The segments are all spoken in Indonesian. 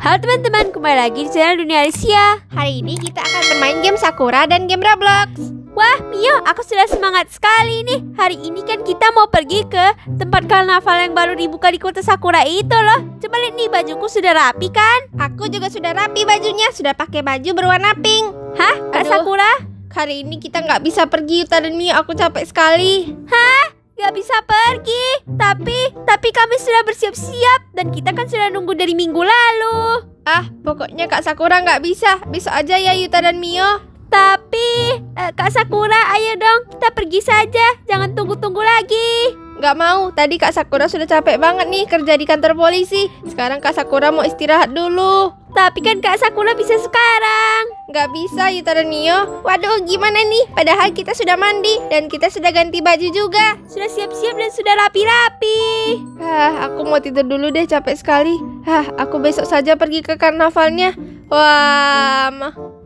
Halo teman-teman, kembali lagi di channel Dunia Alicia Hari ini kita akan bermain game Sakura dan game Roblox Wah Mio, aku sudah semangat sekali nih Hari ini kan kita mau pergi ke tempat karnaval yang baru dibuka di kota Sakura itu loh Coba lihat nih, bajuku sudah rapi kan? Aku juga sudah rapi bajunya, sudah pakai baju berwarna pink Hah? Kak Sakura? Hari ini kita nggak bisa pergi, Yuta Mio, aku capek sekali Hah? Gak bisa pergi. Tapi, tapi kami sudah bersiap-siap. Dan kita kan sudah nunggu dari minggu lalu. Ah, pokoknya Kak Sakura gak bisa. Besok aja ya Yuta dan Mio. Tapi, eh, Kak Sakura ayo dong kita pergi saja. Jangan tunggu-tunggu lagi. Gak mau, tadi Kak Sakura sudah capek banget nih kerja di kantor polisi. Sekarang Kak Sakura mau istirahat dulu. Tapi kan Kak Sakura bisa sekarang. Gak bisa, Yuta dan Mio. Waduh, gimana nih? Padahal kita sudah mandi dan kita sudah ganti baju juga. Sudah siap-siap dan sudah rapi-rapi. Hah, aku mau tidur dulu deh, capek sekali. Hah, aku besok saja pergi ke karnavalnya. Wah, mah.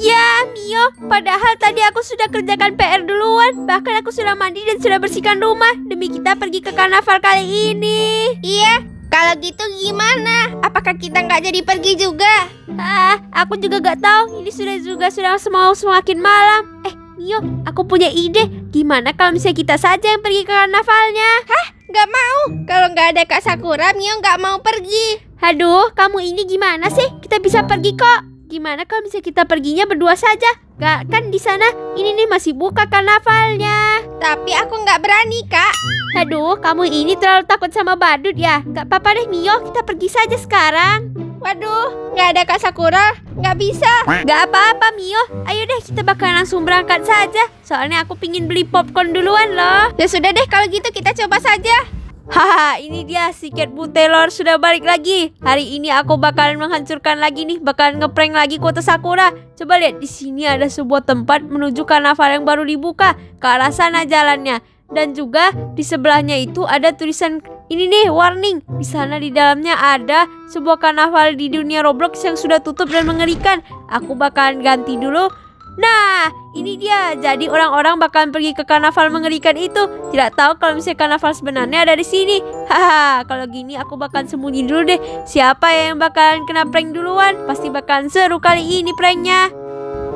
Ya, Mio, padahal tadi aku sudah kerjakan PR duluan. Bahkan aku sudah mandi dan sudah bersihkan rumah demi kita pergi ke karnaval kali ini. Iya, kalau gitu gimana? Apakah kita nggak jadi pergi juga? Ah, aku juga nggak tahu. Ini sudah juga sudah semau semakin malam. Eh, Mio, aku punya ide. Gimana kalau misalnya kita saja yang pergi ke karnavalnya? Hah? Nggak mau. Kalau nggak ada Kak Sakura, Mio nggak mau pergi. Aduh, kamu ini gimana sih? Kita bisa pergi kok. Gimana kalau bisa kita perginya berdua saja? Gak, kan di sana ini nih masih buka karnavalnya. Tapi aku nggak berani, Kak. Aduh, kamu ini terlalu takut sama badut ya. Gak apa-apa deh, Mio. Kita pergi saja sekarang. Waduh, nggak ada Kak Sakura. Nggak bisa. Gak apa-apa, Mio. Ayo deh, kita bakal langsung berangkat saja. Soalnya aku pingin beli popcorn duluan loh. Ya sudah deh, kalau gitu kita coba saja. Haha, ini dia si Cat Taylor sudah balik lagi. Hari ini aku bakalan menghancurkan lagi nih, bakalan ngeprank lagi kota Sakura. Coba lihat di sini ada sebuah tempat menuju karnaval yang baru dibuka. Ke arah sana jalannya. Dan juga di sebelahnya itu ada tulisan ini nih warning. Di sana di dalamnya ada sebuah karnaval di dunia Roblox yang sudah tutup dan mengerikan. Aku bakalan ganti dulu Nah, ini dia. Jadi orang-orang bakalan pergi ke karnaval mengerikan itu. Tidak tahu kalau misalnya karnaval sebenarnya ada di sini. Haha, kalau gini aku bakalan sembunyi dulu deh. Siapa ya yang bakalan kena prank duluan? Pasti bakalan seru kali ini pranknya.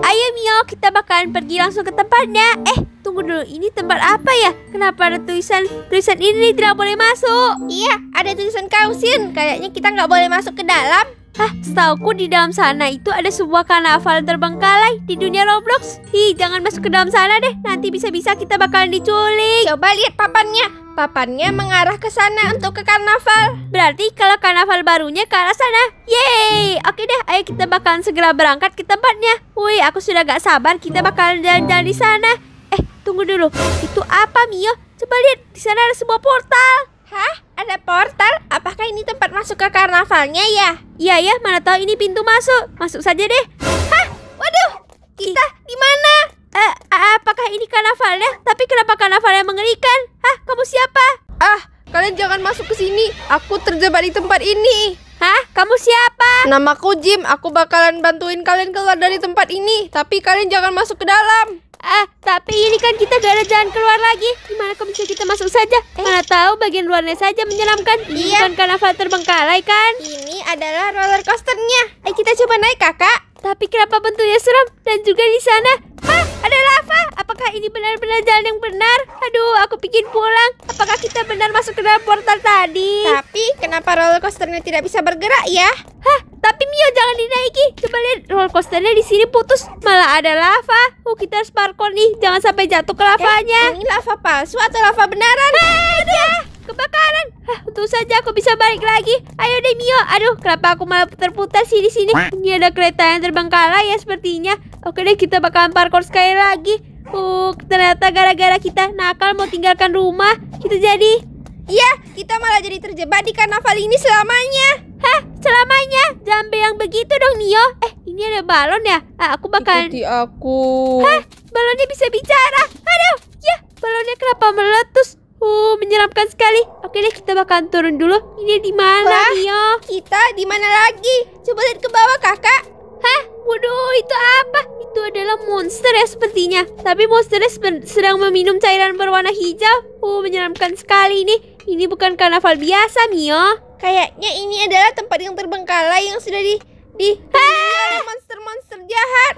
Ayo Mio, kita bakalan pergi langsung ke tempatnya. Eh, tunggu dulu. Ini tempat apa ya? Kenapa ada tulisan tulisan ini tidak boleh masuk? Iya, ada tulisan kausin. Kayaknya kita nggak boleh masuk ke dalam. Hah, setauku di dalam sana itu ada sebuah karnaval terbengkalai di dunia Roblox. Hi, jangan masuk ke dalam sana deh. Nanti bisa-bisa kita bakalan diculik. Coba lihat papannya. Papannya mengarah ke sana untuk ke karnaval. Berarti kalau karnaval barunya ke arah sana. Yeay! Oke deh, ayo kita bakalan segera berangkat ke tempatnya. Wih, aku sudah gak sabar kita bakalan jalan-jalan di sana. Eh, tunggu dulu. Itu apa, Mio? Coba lihat, di sana ada sebuah portal. Hah? Ada portal? Apakah ini tempat masuk ke karnavalnya ya? Iya ya, mana tahu ini pintu masuk. Masuk saja deh. Hah? Waduh, kita di mana? Eh, apakah ini karnavalnya? Tapi kenapa karnavalnya mengerikan? Hah, kamu siapa? Ah, kalian jangan masuk ke sini. Aku terjebak di tempat ini. Hah? Kamu siapa? Namaku Jim. Aku bakalan bantuin kalian keluar dari tempat ini. Tapi kalian jangan masuk ke dalam. Ah, tapi ini kan kita gak ada jalan keluar lagi. Gimana kalau misalnya kita masuk saja? Eh. Mana tahu bagian luarnya saja menyeramkan. Ini iya. bukan Fatur terbengkalai kan? Ini adalah roller coasternya. ayo eh, kita coba naik kakak. Tapi kenapa bentuknya seram? Dan juga di sana, ah, ada lava. Apakah ini benar-benar jalan yang benar? Aduh, aku pikir pulang. Apakah kita benar masuk ke dalam portal tadi? Tapi kenapa roller coasternya tidak bisa bergerak ya? Hah, tapi Mio jangan dinaiki. Coba lihat roller coasternya di sini putus, malah ada lava. Oh kita harus parkour nih, jangan sampai jatuh ke lavanya. Eh, ini lava palsu atau lava beneran? Hei eh, ya, kebakaran. Hah, untung saja aku bisa balik lagi. Ayo deh Mio. Aduh, kenapa aku malah putar-putar sih di sini? Ini ada kereta yang terbang kalah ya sepertinya. Oke deh, kita bakalan parkour sekali lagi. Uh, ternyata gara-gara kita nakal mau tinggalkan rumah, kita gitu jadi Iya, kita malah jadi terjebak di karnaval ini selamanya. Hah, selamanya. Jambe yang begitu dong, Nio. Eh, ini ada balon ya? Ah, aku bakal... di aku. Hah? Balonnya bisa bicara. Aduh, ya. Balonnya kenapa meletus? Uh, menyeramkan sekali. Oke deh, kita bakal turun dulu. Ini di mana, Nio? Kita di mana lagi? Coba lihat ke bawah, Kakak. Hah? Waduh, itu apa? Itu adalah monster ya sepertinya. Tapi monsternya sedang meminum cairan berwarna hijau. Uh, menyeramkan sekali ini. Ini bukan karnaval biasa, Mio. Kayaknya ini adalah tempat yang terbengkalai yang sudah di di monster-monster jahat.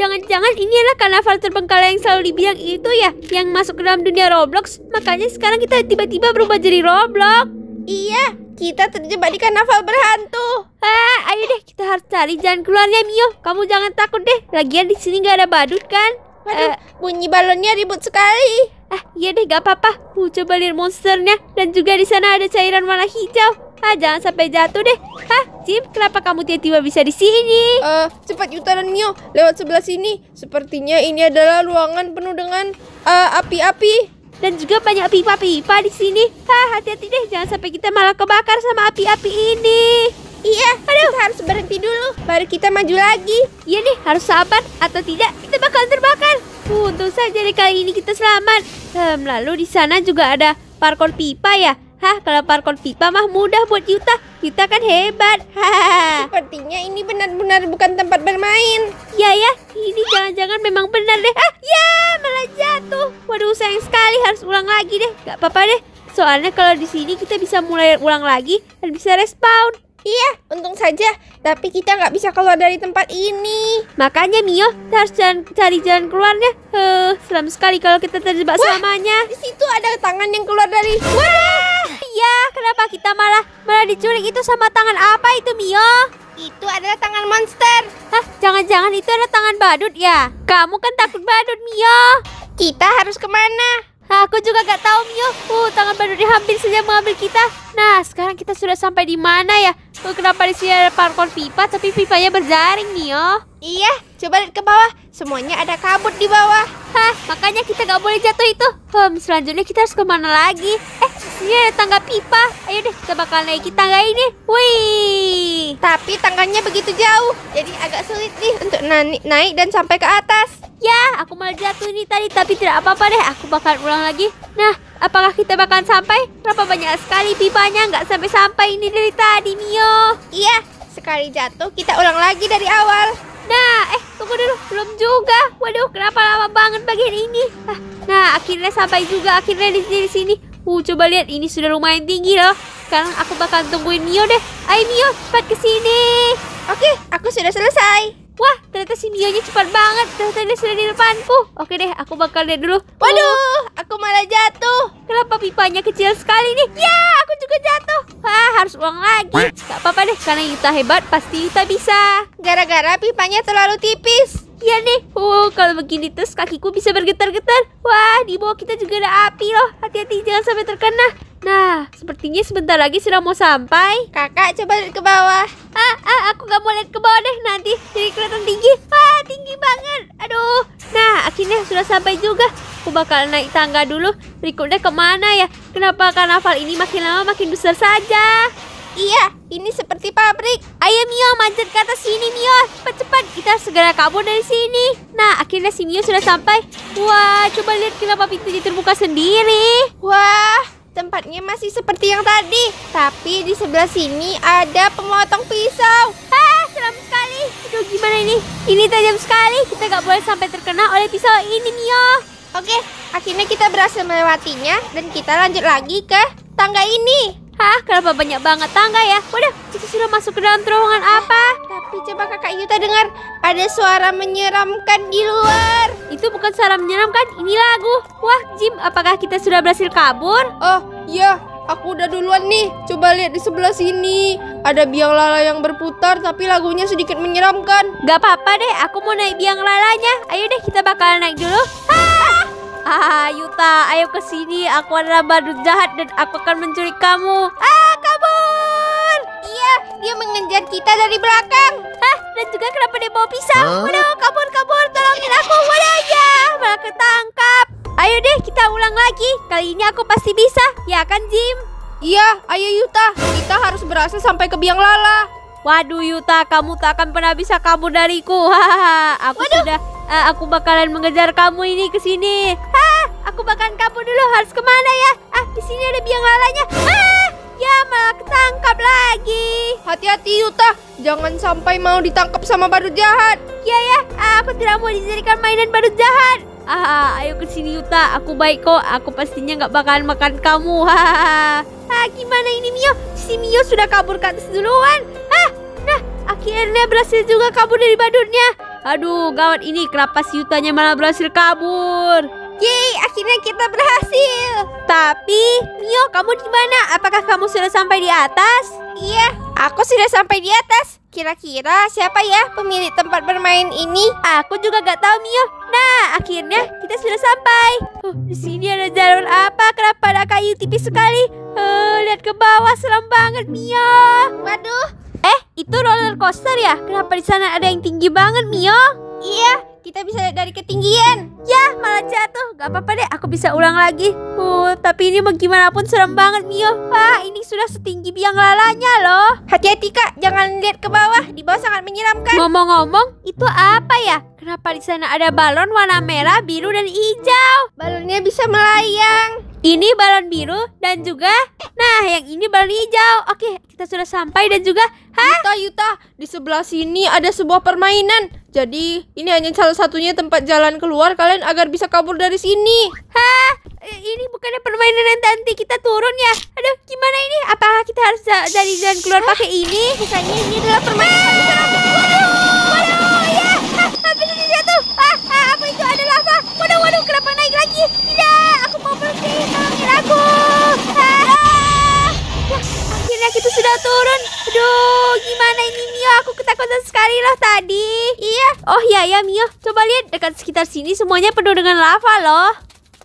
Jangan-jangan ini adalah karnaval terbengkalai yang selalu dibilang itu ya, yang masuk ke dalam dunia Roblox. Makanya sekarang kita tiba-tiba berubah jadi Roblox. Iya, kita terjebak di karnaval berhantu. Ah, ayo deh kita harus cari jalan keluarnya Mio. Kamu jangan takut deh. Lagian di sini nggak ada badut kan? Waduh, uh, bunyi balonnya ribut sekali. Ah, iya deh, gak apa-apa. Aku coba lihat monsternya dan juga di sana ada cairan warna hijau. Hah, jangan sampai jatuh deh. Hah, Jim, kenapa kamu tiba-tiba bisa di sini? Eh, uh, cepat Yuta dan Mio, lewat sebelah sini. Sepertinya ini adalah ruangan penuh dengan eh, api-api. Uh, dan juga banyak pipa-pipa di sini. Hah, hati-hati deh, jangan sampai kita malah kebakar sama api-api ini. Iya, Aduh. kita harus berhenti dulu, baru kita maju lagi. Iya nih, harus sabar atau tidak kita bakal terbakar. Uh, untung saja dari kali ini kita selamat. Hmm, lalu di sana juga ada parkour pipa ya. Hah, kalau parkour FIFA mah mudah buat Yuta. Kita kan hebat. Hahaha. Sepertinya ini benar-benar bukan tempat bermain. Ya ya, ini jangan-jangan memang benar deh. Ah, ya, malah jatuh. Waduh, sayang sekali harus ulang lagi deh. Gak apa-apa deh. Soalnya kalau di sini kita bisa mulai ulang lagi dan bisa respawn. Iya, untung saja. Tapi kita nggak bisa keluar dari tempat ini. Makanya Mio, kita harus jalan, cari jalan keluarnya. Heh, seram sekali kalau kita terjebak Wah, selamanya. Di situ ada tangan yang keluar dari. Wah! Iya, kenapa kita malah malah diculik itu sama tangan apa itu Mio? Itu adalah tangan monster. Hah, jangan-jangan itu adalah tangan badut ya? Kamu kan takut badut Mio. Kita harus kemana? Aku juga gak tahu Mio. Uh, tangan badutnya hampir saja mengambil kita. Nah, sekarang kita sudah sampai di mana ya? Uh, kenapa di sini ada parkon pipa tapi pipanya berjaring Mio? Iya, coba lihat ke bawah. Semuanya ada kabut di bawah. Hah, makanya kita gak boleh jatuh itu. Hmm, selanjutnya kita harus kemana lagi? Eh, Ye, iya, tangga pipa. Ayo deh, kita bakal naiki tangga ini. Wih. Tapi tangganya begitu jauh, jadi agak sulit nih untuk naik naik dan sampai ke atas. Ya, aku malah jatuh ini tadi, tapi tidak apa-apa deh. Aku bakal ulang lagi. Nah, apakah kita bakal sampai? Berapa banyak sekali pipanya nggak sampai-sampai ini dari tadi, Mio? Iya, sekali jatuh kita ulang lagi dari awal. Nah, eh tunggu dulu, belum juga. Waduh, kenapa lama banget bagian ini? Ah, nah, akhirnya sampai juga akhirnya di sini. Uh, coba lihat ini sudah lumayan tinggi loh. Sekarang aku bakal tungguin Mio deh. Ayo Mio, cepat ke sini. Oke, aku sudah selesai. Wah, ternyata si Mio Mionya cepat banget. Ternyata dia sudah di depan. depanku. Oke deh, aku bakal lihat dulu. Waduh, uh. aku malah jatuh. Kenapa pipanya kecil sekali nih? Ya, aku juga jatuh. Wah, harus uang lagi. Gak apa-apa deh, karena kita hebat, pasti kita bisa. Gara-gara pipanya terlalu tipis. Iya nih. Oh, kalau begini terus kakiku bisa bergetar-getar. Wah, di bawah kita juga ada api loh. Hati-hati jangan sampai terkena. Nah, sepertinya sebentar lagi sudah mau sampai. Kakak, coba lihat ke bawah. Ah, ah, aku gak mau lihat ke bawah deh. Nanti jadi kelihatan tinggi. wah tinggi banget. Aduh. Nah, akhirnya sudah sampai juga. Aku bakal naik tangga dulu. Berikutnya kemana ya? Kenapa karnaval ini makin lama makin besar saja? Iya, ini seperti pabrik. Ayo Mio, manjat ke atas sini Mio. Cepat-cepat, kita segera kabur dari sini. Nah, akhirnya si Mio sudah sampai. Wah, coba lihat kenapa pintunya terbuka sendiri. Wah, tempatnya masih seperti yang tadi. Tapi di sebelah sini ada pemotong pisau. Hah, seram sekali. Aduh, gimana ini? Ini tajam sekali. Kita nggak boleh sampai terkena oleh pisau ini Mio. Oke, akhirnya kita berhasil melewatinya dan kita lanjut lagi ke tangga ini. Hah, kenapa banyak banget tangga ya? Waduh, kita sudah masuk ke dalam terowongan apa? Tapi coba kakak Yuta dengar, ada suara menyeramkan di luar. Itu bukan suara menyeramkan, ini lagu. Wah, Jim, apakah kita sudah berhasil kabur? Oh, iya. Aku udah duluan nih. Coba lihat di sebelah sini. Ada biang lala yang berputar tapi lagunya sedikit menyeramkan. Gak apa-apa deh, aku mau naik biang lalanya. Ayo deh kita bakal naik dulu. Hah! Ah, Yuta, ayo ke sini. Aku adalah badut jahat dan aku akan mencuri kamu. Ah, kabur! Iya, dia mengejar kita dari belakang. Hah, dan juga kenapa dia bawa pisau? Huh? Waduh, kabur, kabur, tolongin aku. Waduh, aja malah ketangkap. Ayo deh, kita ulang lagi. Kali ini aku pasti bisa. Ya kan, Jim? Iya, ayo Yuta. Kita harus berhasil sampai ke biang lala. Waduh Yuta, kamu tak akan pernah bisa kabur dariku. Hahaha, aku Waduh. sudah uh, aku bakalan mengejar kamu ini ke sini. Hah, aku bakalan kabur dulu harus kemana ya? Ah, di sini ada biang lalanya. Ah, ya malah ketangkap lagi. Hati-hati Yuta, jangan sampai mau ditangkap sama badut jahat. Ya ya, ah, aku tidak mau dijadikan mainan badut jahat. Ah, ah, ayo ke sini Yuta, aku baik kok. Aku pastinya nggak bakalan makan kamu. Hahaha. ah, gimana ini Mio? Si Mio sudah kabur ke atas duluan. Ah, nah, akhirnya berhasil juga kabur dari badutnya. Aduh, gawat ini kelapa yutanya malah berhasil kabur. Yeay, akhirnya kita berhasil. Tapi, Mio, kamu di mana? Apakah kamu sudah sampai di atas? Iya, aku sudah sampai di atas. Kira-kira siapa ya pemilik tempat bermain ini? Aku juga gak tahu Mio. Nah, akhirnya kita sudah sampai. Uh, di sini ada jalur apa? Kenapa ada kayu tipis sekali? Uh, lihat ke bawah, serem banget Mio. Waduh, Eh, itu roller coaster ya? Kenapa di sana ada yang tinggi banget, Mio? Iya, kita bisa dari ketinggian. Ya, malah jatuh. Gak apa-apa deh, aku bisa ulang lagi. Uh, tapi ini bagaimanapun serem banget, Mio. Wah, ini sudah setinggi biang lalanya loh. Hati-hati, Kak. Jangan lihat ke bawah. Di bawah sangat menyeramkan. Ngomong-ngomong, itu apa ya? Kenapa di sana ada balon warna merah, biru, dan hijau? Balonnya bisa melayang. Ini balon biru dan juga nah yang ini balon hijau. Oke, kita sudah sampai dan juga Hah? Yuta, Yuta, di sebelah sini ada sebuah permainan. Jadi, ini hanya salah satunya tempat jalan keluar kalian agar bisa kabur dari sini. Hah? Eh, ini bukannya permainan yang nanti kita turun ya? Aduh, gimana ini? Apakah kita harus dari jalan keluar pakai ini? Misalnya ini adalah permainan. Aku dia jatuh. Ah, ah, apa itu ada lava? Waduh, waduh, kenapa naik lagi? Tidak, aku mau berhenti. Tolongin aku. ah. Wah, akhirnya kita sudah turun. Aduh, gimana ini Mio? Aku ketakutan sekali loh tadi. Iya. Oh iya ya Mio, coba lihat dekat sekitar sini semuanya penuh dengan lava loh.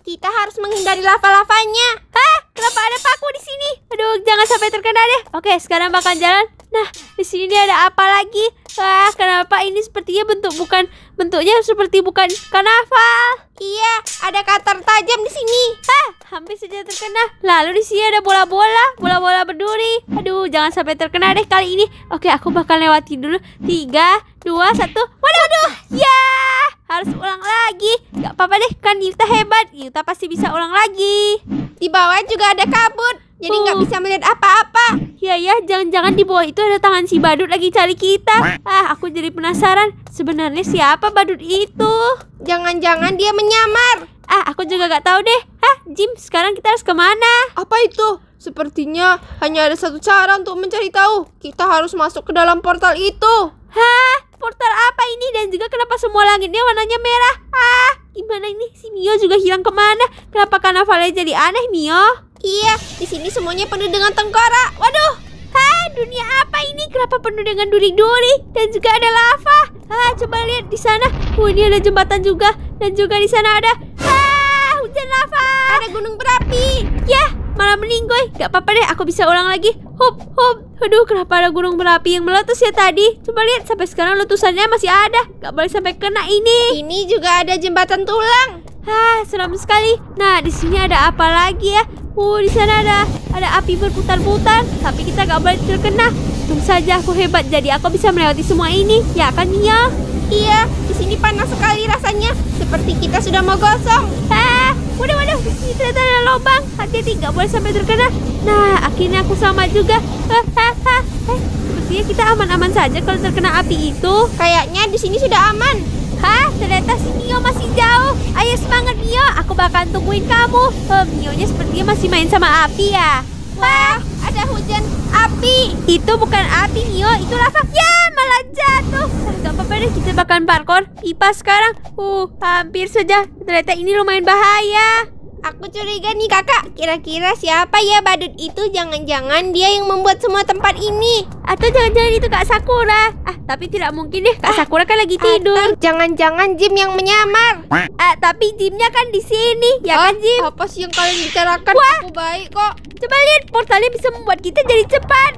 Kita harus menghindari lava-lavanya. Hah? Kenapa ada paku di sini? Aduh, jangan sampai terkena deh. Oke, sekarang bakal jalan. Nah, di sini ada apa lagi? Wah, kenapa ini sepertinya bentuk bukan bentuknya seperti bukan karnaval? Iya, ada katar tajam di sini. Hah, hampir saja terkena. Lalu di sini ada bola-bola, bola-bola berduri. Aduh, jangan sampai terkena deh kali ini. Oke, aku bakal lewati dulu. Tiga, dua, satu. Waduh, waduh, ya. Harus ulang lagi. Gak apa-apa deh, kan Yuta hebat. Yuta pasti bisa ulang lagi. Di bawah juga juga ada kabut. Jadi nggak oh. bisa melihat apa-apa. Ya ya, jangan-jangan di bawah itu ada tangan si badut lagi cari kita. Ah, aku jadi penasaran. Sebenarnya siapa badut itu? Jangan-jangan dia menyamar. Ah, aku juga nggak tahu deh. Hah, Jim, sekarang kita harus kemana? Apa itu? Sepertinya hanya ada satu cara untuk mencari tahu. Kita harus masuk ke dalam portal itu. Hah? Portal apa ini? Dan juga kenapa semua langitnya warnanya merah? Ah, Gimana ini? Si Mio juga hilang kemana? Kenapa karnavalnya jadi aneh, Mio? Iya, di sini semuanya penuh dengan tengkorak. Waduh, Hah, dunia apa ini? Kenapa penuh dengan duri-duri? Dan juga ada lava. Hah, coba lihat di sana. Oh, ini ada jembatan juga. Dan juga di sana ada... Hah, hujan lava. Ada gunung berapi. Ya, malah meninggoy. Gak apa-apa deh, aku bisa ulang lagi. Hup, hup. Aduh, kenapa ada gunung berapi yang meletus ya tadi? Coba lihat, sampai sekarang letusannya masih ada. Gak boleh sampai kena ini. Ini juga ada jembatan tulang. Hah, seram sekali. Nah, di sini ada apa lagi ya? Uh, di sana ada ada api berputar-putar, tapi kita gak boleh terkena. Tunggu saja aku hebat, jadi aku bisa melewati semua ini. Ya kan, Nia? Iya, di sini panas sekali rasanya. Seperti kita sudah mau gosong. Hah, Waduh, waduh, ini ternyata ada lubang. Hati-hati, nggak boleh sampai terkena. Nah, akhirnya aku sama juga. Hahaha. Eh, eh, sepertinya kita aman-aman saja kalau terkena api itu. Kayaknya di sini sudah aman. Hah, ternyata si Mio masih jauh. Ayo semangat Mio, aku bakal tungguin kamu. Oh, eh, Mionya sepertinya masih main sama api ya. Wah, api. Itu bukan api, Mio. Itu lava. Ya, malah jatuh. Gak apa-apa deh, kita bakal parkour. Pipa sekarang. Uh, hampir saja. Ternyata ini lumayan bahaya. Aku curiga nih kakak, kira-kira siapa ya badut itu? Jangan-jangan dia yang membuat semua tempat ini Atau jangan-jangan itu Kak Sakura Ah, tapi tidak mungkin deh, Kak ah, Sakura kan lagi ah, tidur ah. Jangan-jangan Jim yang menyamar Ah, tapi Jimnya kan di sini, ya oh, kan Jim? Apa sih yang kalian bicarakan? Wah, aku baik kok Coba lihat, portalnya bisa membuat kita jadi cepat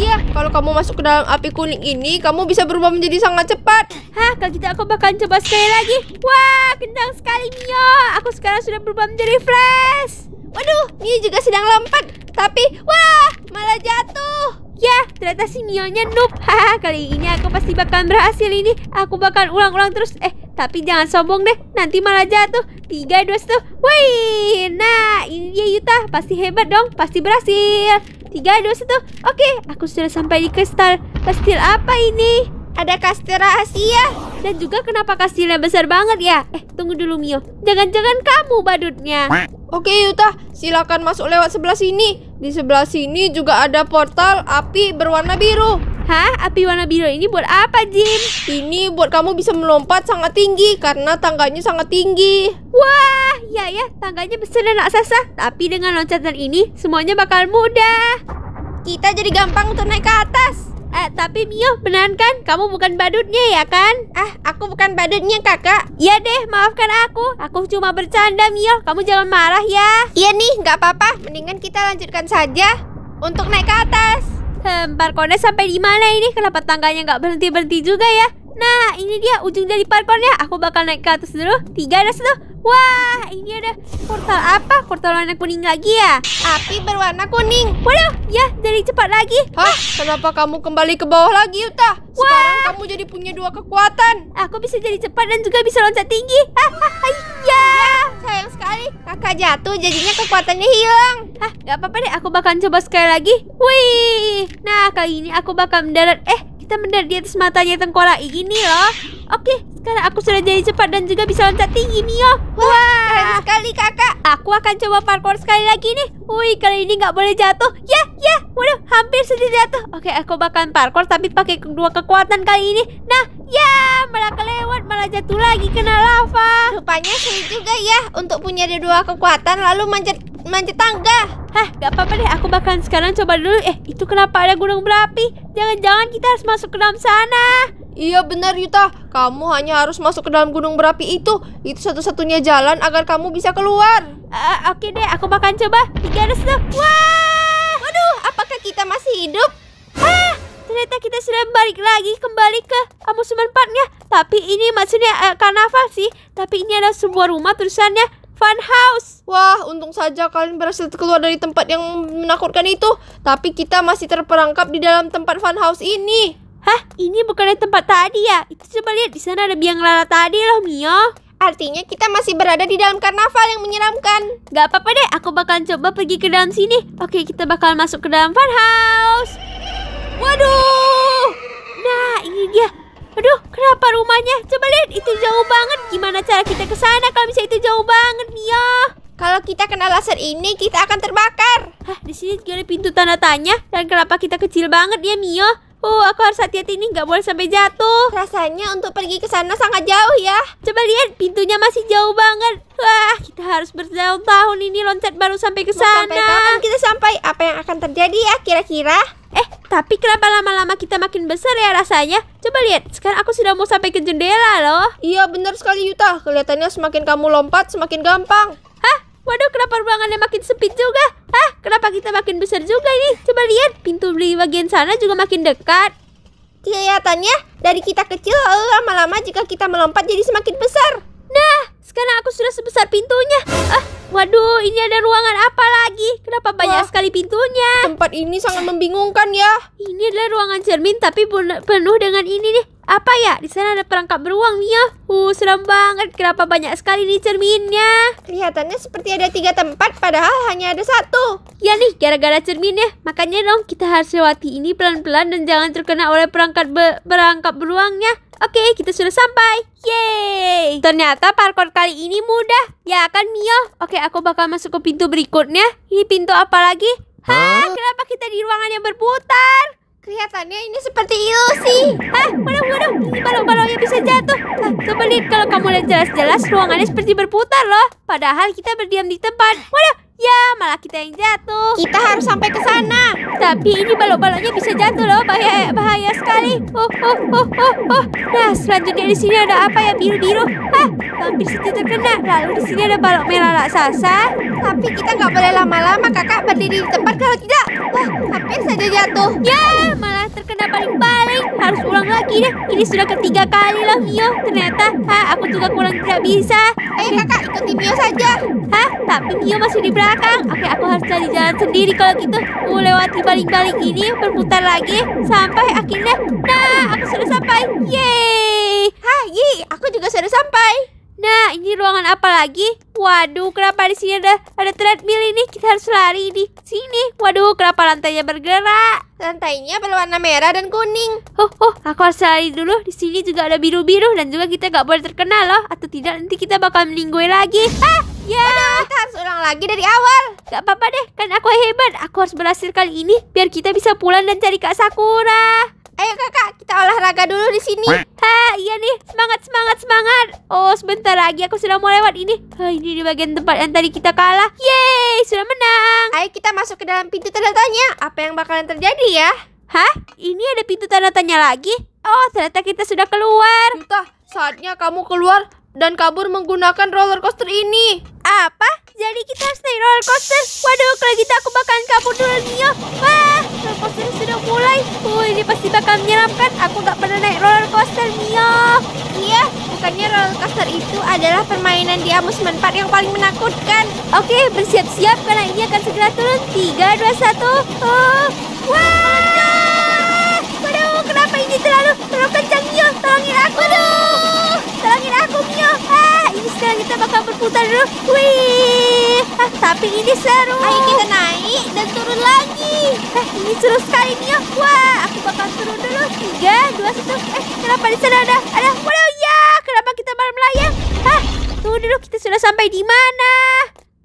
Iya, kalau kamu masuk ke dalam api kuning ini, kamu bisa berubah menjadi sangat cepat. Hah, kalau gitu aku bakal coba sekali lagi. Wah, kencang sekali Mio. Aku sekarang sudah berubah menjadi Flash. Waduh, Mio juga sedang lompat. Tapi, wah, malah jatuh. Ya, ternyata si nya noob. Hah, kali ini aku pasti bakal berhasil ini. Aku bakal ulang-ulang terus. Eh, tapi jangan sombong deh. Nanti malah jatuh. Tiga, dua, satu. Wih, nah ini dia Yuta. Pasti hebat dong. Pasti berhasil. Tiga, dua, satu Oke, aku sudah sampai di kastil Kastil apa ini? Ada kastil rahasia Dan juga kenapa kastilnya besar banget ya? Eh, tunggu dulu Mio Jangan-jangan kamu badutnya Oke Yuta, silakan masuk lewat sebelah sini Di sebelah sini juga ada portal api berwarna biru Hah? Api warna biru ini buat apa, Jim? Ini buat kamu bisa melompat sangat tinggi karena tangganya sangat tinggi. Wah, ya ya, tangganya besar dan raksasa. Tapi dengan loncatan ini, semuanya bakal mudah. Kita jadi gampang untuk naik ke atas. Eh, tapi Mio, benar kan? Kamu bukan badutnya ya kan? Ah, aku bukan badutnya kakak Iya deh, maafkan aku Aku cuma bercanda Mio, kamu jangan marah ya Iya nih, nggak apa-apa Mendingan kita lanjutkan saja Untuk naik ke atas Hmm, parkornya sampai di mana ini? Kenapa tangganya nggak berhenti berhenti juga ya? Nah, ini dia ujung dari parkornya. Aku bakal naik ke atas dulu. Tiga ada satu. Wah, ini ada portal apa? Portal warna kuning lagi ya? Api berwarna kuning. Waduh, ya jadi cepat lagi. Hah, kenapa kamu kembali ke bawah lagi, Yuta? Sekarang kamu jadi punya dua kekuatan. Aku bisa jadi cepat dan juga bisa loncat tinggi. Hahaha, ah, iya. Ya, sayang sekali, kakak jatuh jadinya kekuatannya hilang. Hah, gak apa-apa deh, aku bakal coba sekali lagi. Wih, nah kali ini aku bakal mendarat. Eh, bener dia di atas matanya tengkorak ini loh. Ya. Oke, sekarang aku sudah jadi cepat dan juga bisa loncat tinggi, Mio. Ya. Wah, Wah. sekali kakak. Aku akan coba parkour sekali lagi nih. Wih, kali ini nggak boleh jatuh. Ya, ya. Waduh, hampir saja jatuh. Oke, aku bakal parkour tapi pakai kedua kekuatan kali ini. Nah, Ya, malah kelewat, malah jatuh lagi kena lava. Rupanya sulit juga ya untuk punya dua kekuatan lalu manjat manjat tangga. Hah, gak apa-apa deh, aku bahkan sekarang coba dulu. Eh, itu kenapa ada gunung berapi? Jangan-jangan kita harus masuk ke dalam sana. Iya benar Yuta, kamu hanya harus masuk ke dalam gunung berapi itu. Itu satu-satunya jalan agar kamu bisa keluar. Uh, Oke okay deh, aku makan coba. Tiga dua, Wah! Waduh, sudah balik lagi kembali ke amusement parknya. Tapi ini maksudnya eh, karnaval sih. Tapi ini adalah sebuah rumah tulisannya Fun House. Wah, untung saja kalian berhasil keluar dari tempat yang menakutkan itu. Tapi kita masih terperangkap di dalam tempat Fun House ini. Hah? Ini bukannya tempat tadi ya? Itu coba lihat di sana ada biang lala tadi loh, Mio. Artinya kita masih berada di dalam karnaval yang menyeramkan. Gak apa-apa deh, aku bakal coba pergi ke dalam sini. Oke, kita bakal masuk ke dalam Fun House. Waduh! ini dia. Aduh, kenapa rumahnya? Coba lihat, itu jauh banget. Gimana cara kita ke sana kalau misalnya itu jauh banget, Mia? Kalau kita kena laser ini, kita akan terbakar. Hah, di sini juga ada pintu tanda tanya. Dan kenapa kita kecil banget ya, Mio? Oh, aku harus hati-hati ini. nggak boleh sampai jatuh. Rasanya untuk pergi ke sana sangat jauh ya. Coba lihat, pintunya masih jauh banget. Wah, kita harus bertahun-tahun ini loncat baru sampai ke sana. Sampai kapan kita sampai? Apa yang akan terjadi ya kira-kira? Eh, tapi kenapa lama-lama kita makin besar ya rasanya? Coba lihat, sekarang aku sudah mau sampai ke jendela loh. Iya, benar sekali Yuta. Kelihatannya semakin kamu lompat, semakin gampang. Hah? Waduh, kenapa ruangannya makin sempit juga? Hah? Kenapa kita makin besar juga ini? Coba lihat, pintu di bagian sana juga makin dekat. Kelihatannya dari kita kecil lama-lama jika kita melompat jadi semakin besar. Nah, sekarang aku sudah sebesar pintunya. Ah, waduh, ini ada ruangan Kenapa banyak sekali pintunya? Tempat ini sangat membingungkan ya. Ini adalah ruangan cermin tapi penuh dengan ini nih. Apa ya? Di sana ada perangkap beruang nih ya. Uh, seram banget. Kenapa banyak sekali nih cerminnya? Kelihatannya seperti ada tiga tempat padahal hanya ada satu. Ya nih, gara-gara cermin cerminnya. Makanya dong kita harus lewati ini pelan-pelan dan jangan terkena oleh perangkat be beruangnya. Oke, kita sudah sampai. Yeay! Ternyata parkour kali ini mudah. Ya kan, Mio? Oke, aku bakal masuk ke pintu berikutnya. Ini pintu apa lagi? Hah? Kenapa kita di ruangan yang berputar? Kelihatannya ini seperti ilusi. Hah? Waduh, waduh. Ini balon baloknya bisa jatuh. Hah, coba lihat kalau kamu lihat jelas-jelas ruangannya seperti berputar loh. Padahal kita berdiam di tempat. Waduh, Ya, malah kita yang jatuh. Kita harus sampai ke sana. Tapi ini balok-baloknya bisa jatuh loh, bahaya bahaya sekali. Oh, oh, oh, oh, oh. Nah, selanjutnya di sini ada apa ya biru-biru? Hah, hampir situ terkena. Lalu di sini ada balok merah raksasa. Tapi kita nggak boleh lama-lama, kakak berdiri di tempat kalau tidak. Wah, hampir saja jatuh. Ya, malah terkena paling-paling. Harus ulang lagi deh. Ini sudah ketiga kali loh, Mio. Ternyata, ha, aku juga kurang tidak bisa. Ayo kakak, ikuti Mio saja. Hah, tapi Mio masih di belakang belakang. Oke, aku harus cari jalan sendiri kalau gitu. Aku lewati baling-baling ini, berputar lagi sampai akhirnya nah, aku sudah sampai. Yeay! Hai, aku juga sudah sampai. Nah, ini ruangan apa lagi? Waduh, kenapa di sini ada ada treadmill ini? Kita harus lari di sini. Waduh, kenapa lantainya bergerak? Lantainya berwarna merah dan kuning. Oh, oh, aku harus lari dulu. Di sini juga ada biru-biru dan juga kita nggak boleh terkena loh. Atau tidak nanti kita bakal meninggoy lagi. Ah, Ya, yeah. kita harus ulang lagi dari awal. Gak apa-apa deh, kan aku hebat. Aku harus berhasil kali ini biar kita bisa pulang dan cari Kak Sakura. Ayo kakak, kita olahraga dulu di sini. Ha, iya nih, semangat, semangat, semangat. Oh, sebentar lagi aku sudah mau lewat ini. Ha, ini di bagian tempat yang tadi kita kalah. Yeay, sudah menang. Ayo kita masuk ke dalam pintu tanda tanya. Apa yang bakalan terjadi ya? Hah? Ini ada pintu tanda tanya lagi? Oh, ternyata kita sudah keluar. Entah, saatnya kamu keluar dan kabur menggunakan roller coaster ini apa? Jadi kita harus naik roller coaster. Waduh, kalau gitu aku bakalan kabur dulu ya. Wah, roller coaster sudah mulai. Uh, ini pasti bakal menyeramkan. Aku nggak pernah naik roller coaster nih ya. Iya, bukannya roller coaster itu adalah permainan di amusement park yang paling menakutkan. Oke, bersiap-siap karena ini akan segera turun. Tiga, dua, satu. Uh, wah, waduh, kenapa ini terlalu terlalu kencang mio Tolongin aku. Waduh, tolongin aku Nio sekarang kita bakal berputar dulu. Wih, ah, tapi ini seru. Ayo kita naik dan turun lagi. Eh ini seru sekali nih. Wah, aku bakal turun dulu. Tiga, dua, satu. Eh, kenapa di sana ada? Ada. Waduh, ya. Kenapa kita malah melayang? Hah, tunggu dulu. Kita sudah sampai di mana?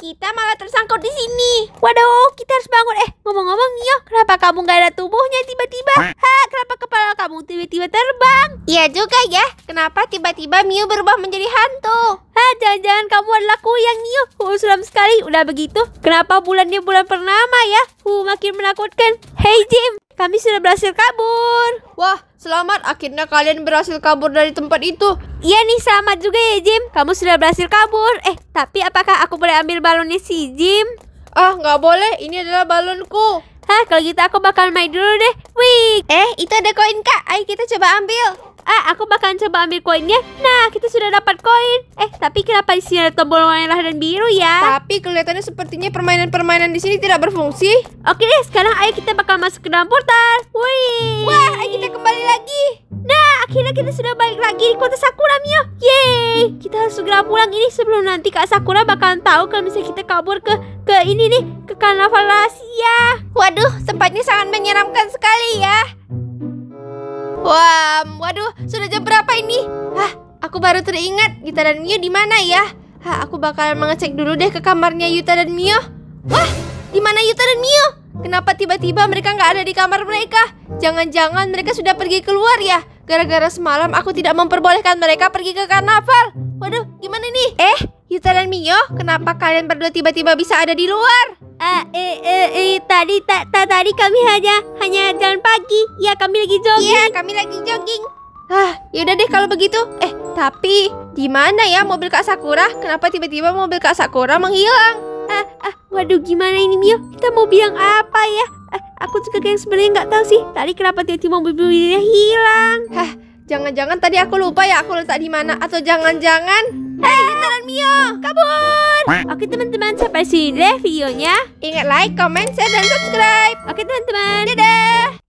kita malah tersangkut di sini. Waduh, kita harus bangun. Eh, ngomong-ngomong Mio, kenapa kamu nggak ada tubuhnya tiba-tiba? Ha, kenapa kepala kamu tiba-tiba terbang? Iya juga ya, kenapa tiba-tiba Mio berubah menjadi hantu? Ha, jangan-jangan kamu adalah kuyang Mio. Uh, oh, suram sekali. Udah begitu, kenapa bulan dia bulan pernama ya? Uh, makin menakutkan. Hey Jim, kami sudah berhasil kabur. Wah, Selamat, akhirnya kalian berhasil kabur dari tempat itu. Iya nih, selamat juga ya Jim. Kamu sudah berhasil kabur. Eh, tapi apakah aku boleh ambil balonnya si Jim? Ah, nggak boleh. Ini adalah balonku. Hah, kalau gitu aku bakal main dulu deh. Wih. Eh, itu ada koin, Kak. Ayo kita coba ambil. Ah, aku bakalan coba ambil koinnya. Nah, kita sudah dapat koin. Eh, tapi kenapa di sini ada tombol merah dan biru ya? Tapi kelihatannya sepertinya permainan-permainan di sini tidak berfungsi. Oke deh, sekarang ayo kita bakal masuk ke dalam portal. Wih. Wah, ayo kita kembali lagi. Nah, akhirnya kita sudah balik lagi di kota Sakura, Mio. Yeay! Kita harus segera pulang ini sebelum nanti Kak Sakura bakalan tahu kalau misalnya kita kabur ke ke ini nih, ke Karnaval Rahasia. Waduh, tempatnya sangat menyeramkan sekali ya. Wah, waduh, sudah jam berapa ini? Hah, aku baru teringat Yuta dan Mio di mana ya? Hah, aku bakal mengecek dulu deh ke kamarnya Yuta dan Mio. Wah, di mana Yuta dan Mio? Kenapa tiba-tiba mereka nggak ada di kamar mereka? Jangan-jangan mereka sudah pergi keluar ya? Gara-gara semalam aku tidak memperbolehkan mereka pergi ke karnaval. Waduh, gimana nih? Eh, Yuta dan Mio, kenapa kalian berdua tiba-tiba bisa ada di luar? Eh, eh, eh, eh, tadi tak ta, tadi kami hanya hanya jalan pagi. Ya, kami lagi jogging. Iya, kami lagi jogging. Ah, yaudah deh kalau begitu. Eh, tapi di mana ya mobil Kak Sakura? Kenapa tiba-tiba mobil Kak Sakura menghilang? Ah, ah, waduh gimana ini Mio? Kita mau bilang apa ya? Ah, aku juga yang sebenarnya nggak tahu sih. Tadi kenapa tiba-tiba mobil-mobilnya hilang? Hah, Jangan-jangan tadi aku lupa ya aku letak di mana atau jangan-jangan Hei, eh, beneran Mio, kabur. Oke teman-teman, sampai sini deh videonya. Ingat like, comment, share dan subscribe. Oke teman-teman. Dadah.